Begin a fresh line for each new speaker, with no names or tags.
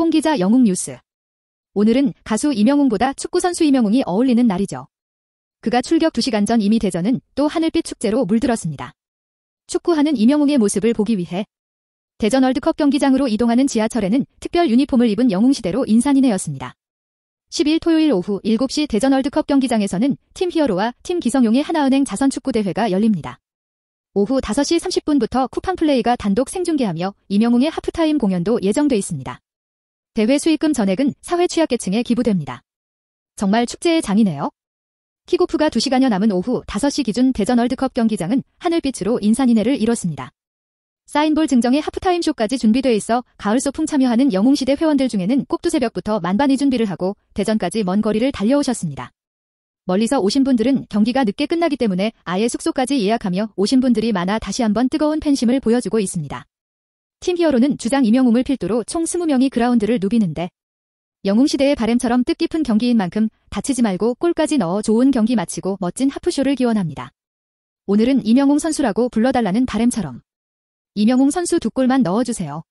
공기자 영웅 뉴스. 오늘은 가수 이명웅보다 축구선수 이명웅이 어울리는 날이죠. 그가 출격 2시간 전 이미 대전은 또 하늘빛 축제로 물들었습니다. 축구하는 이명웅의 모습을 보기 위해 대전 월드컵 경기장으로 이동하는 지하철에는 특별 유니폼을 입은 영웅시대로 인산인해였습니다. 10일 토요일 오후 7시 대전 월드컵 경기장에서는 팀 히어로와 팀 기성용의 하나은행 자선축구대회가 열립니다. 오후 5시 30분부터 쿠팡플레이가 단독 생중계하며 이명웅의 하프타임 공연도 예정돼 있습니다. 대회 수익금 전액은 사회 취약계층에 기부됩니다. 정말 축제의 장이네요. 키고프가 2시간여 남은 오후 5시 기준 대전 월드컵 경기장은 하늘빛으로 인산인해를 이뤘습니다. 사인볼 증정의 하프타임 쇼까지 준비돼 있어 가을 소풍 참여하는 영웅시대 회원들 중에는 꼭두 새벽부터 만반의 준비를 하고 대전까지 먼 거리를 달려오셨습니다. 멀리서 오신 분들은 경기가 늦게 끝나기 때문에 아예 숙소까지 예약하며 오신 분들이 많아 다시 한번 뜨거운 팬심을 보여주고 있습니다. 팀 히어로는 주장 임영웅을 필두로 총 20명이 그라운드를 누비는데 영웅시대의 바램처럼 뜻깊은 경기인 만큼 다치지 말고 골까지 넣어 좋은 경기 마치고 멋진 하프쇼를 기원합니다. 오늘은 임영웅 선수라고 불러달라는 바램처럼 임영웅 선수 두 골만 넣어주세요.